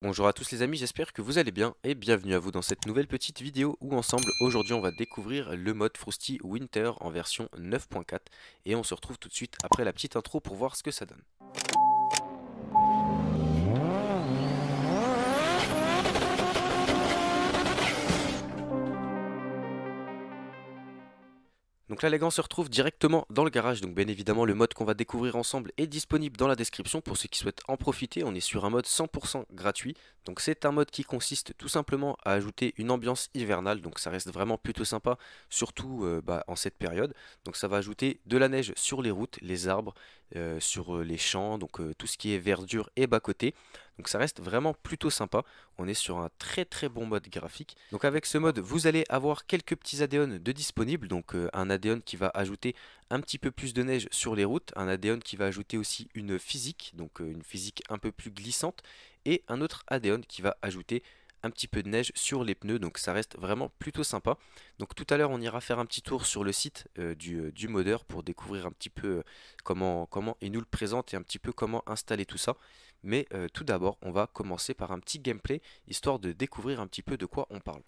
Bonjour à tous les amis, j'espère que vous allez bien et bienvenue à vous dans cette nouvelle petite vidéo où ensemble aujourd'hui on va découvrir le mode Frosty Winter en version 9.4 et on se retrouve tout de suite après la petite intro pour voir ce que ça donne. Donc là les se retrouve directement dans le garage, donc bien évidemment le mode qu'on va découvrir ensemble est disponible dans la description pour ceux qui souhaitent en profiter, on est sur un mode 100% gratuit, donc c'est un mode qui consiste tout simplement à ajouter une ambiance hivernale, donc ça reste vraiment plutôt sympa, surtout euh, bah, en cette période, donc ça va ajouter de la neige sur les routes, les arbres, euh, sur euh, les champs, donc tout ce qui est verdure et bas-côté, donc ça reste vraiment plutôt sympa. On est sur un très très bon mode graphique. Donc avec ce mode, vous allez avoir quelques petits add de disponibles. Donc euh, un add qui va ajouter un petit peu plus de neige sur les routes, un add qui va ajouter aussi une physique, donc euh, une physique un peu plus glissante, et un autre add qui va ajouter un petit peu de neige sur les pneus, donc ça reste vraiment plutôt sympa. Donc tout à l'heure on ira faire un petit tour sur le site euh, du, du, modeur pour découvrir un petit peu comment, comment il nous le présente et un petit peu comment installer tout ça. Mais euh, tout d'abord, on va commencer par un petit gameplay, histoire de découvrir un petit peu de quoi on parle.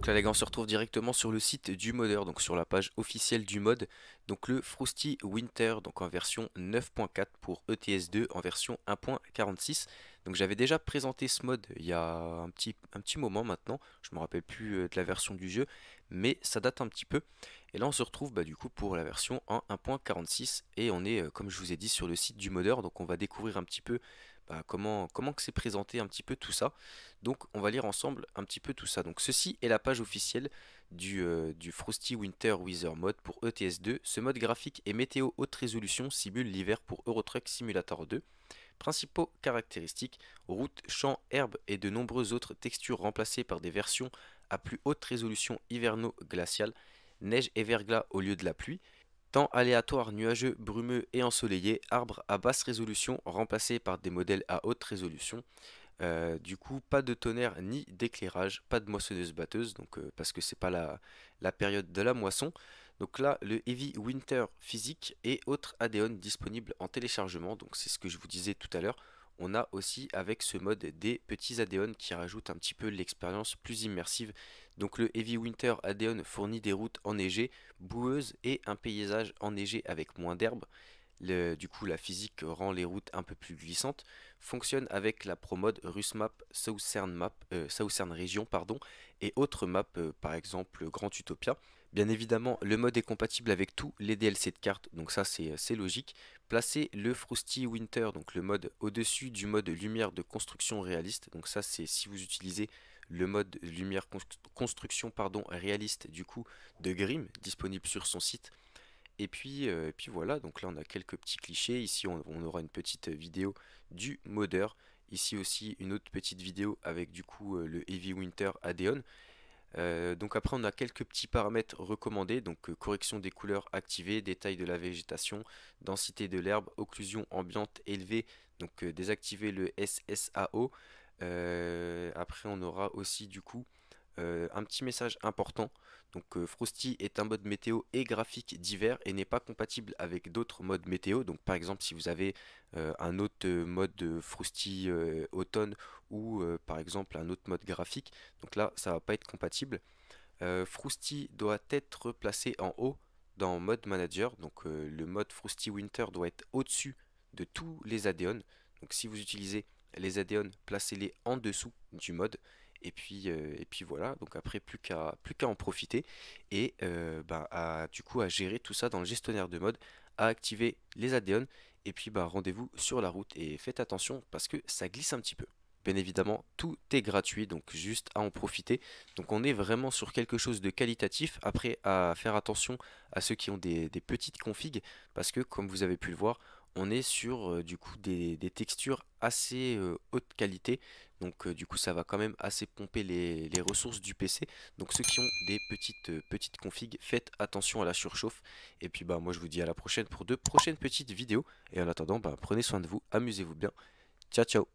Donc là les gars on se retrouve directement sur le site du modeur, donc sur la page officielle du mod. Donc le Frosty Winter, donc en version 9.4 pour ETS2 en version 1.46. Donc j'avais déjà présenté ce mod il y a un petit, un petit moment maintenant, je me rappelle plus euh, de la version du jeu, mais ça date un petit peu. Et là on se retrouve bah, du coup pour la version 1.46 et on est euh, comme je vous ai dit sur le site du modeur, donc on va découvrir un petit peu bah, comment, que c'est présenté un petit peu tout ça. Donc on va lire ensemble un petit peu tout ça. Donc ceci est la page officielle du, euh, Frosty Winter Weather Mode pour ETS2. Ce mode graphique et météo haute résolution simule l'hiver pour Truck Simulator 2. Principaux caractéristiques, routes, champs, herbes et de nombreuses autres textures remplacées par des versions à plus haute résolution hiverno-glaciale, neige et verglas au lieu de la pluie, Temps aléatoire nuageux, brumeux et ensoleillé, arbres à basse résolution remplacés par des modèles à haute résolution. Euh, du coup, pas de tonnerre ni d'éclairage, pas de moissonneuse-batteuse, donc euh, parce que c'est pas la, la, période de la moisson. Donc là, le Heavy Winter Physique et autres Adéon disponibles en téléchargement, donc c'est ce que je vous disais tout à l'heure on a aussi avec ce mode des petits Adeon qui rajoutent un petit peu l'expérience plus immersive. Donc le Heavy Winter Adéon fournit des routes enneigées, boueuses et un paysage enneigé avec moins d'herbe. du coup, la physique rend les routes un peu plus glissantes. Fonctionne avec la promode RusMap, Southern, Map, euh, Southern Region pardon, et autres maps, euh, par exemple Grand Utopia. Bien évidemment, le mode est compatible avec tous les DLC de cartes, donc ça euh, c'est logique. Placez le Frosty Winter, donc le mode au-dessus du mode lumière de construction réaliste, donc ça c'est si vous utilisez le mode lumière construction pardon, réaliste du coup de Grim, disponible sur son site. Et puis, euh, puis voilà, donc là on a quelques petits clichés, ici on, aura une petite vidéo du modeur, ici aussi une autre petite vidéo avec du coup euh, le Heavy Winter Adeon, euh, donc après on a quelques petits paramètres recommandés, donc euh, correction des couleurs activées, détail de la végétation, densité de l'herbe, occlusion ambiante élevée, donc euh, désactiver le SSAO. après on aura aussi du coup euh, un petit message important. Donc euh, Frosty est un mode météo et graphique d'hiver et n'est pas compatible avec d'autres modes météo. Donc par exemple si vous avez euh, un autre mode Frosty automne ou par exemple un autre mode graphique, donc là ça va pas être compatible. Frosty doit être placé en haut dans mode manager. Donc le mode Frosty Winter doit être au-dessus de tous les add Donc si vous utilisez les add placez-les en dessous du mode et puis, euh, et puis voilà, donc après, plus qu'à plus qu'à en profiter et bah, à, du coup à gérer tout ça dans le gestionnaire de mode, à activer les add-ons. Et puis bah, rendez-vous sur la route et faites attention parce que ça glisse un petit peu. Bien évidemment, tout est gratuit, donc juste à en profiter. Donc on est vraiment sur quelque chose de qualitatif. Après, à faire attention à ceux qui ont des, des petites configs, parce que comme vous avez pu le voir, on est sur euh, du coup des, textures assez euh, haute qualité. Donc euh, du coup ça va quand même assez pomper les, ressources du PC. Donc ceux qui ont des petites, petites configs, faites attention à la surchauffe. Et puis bah moi je vous dis à la prochaine pour de prochaines petites vidéos. Et en attendant, bah, prenez soin de vous, amusez-vous bien. Ciao ciao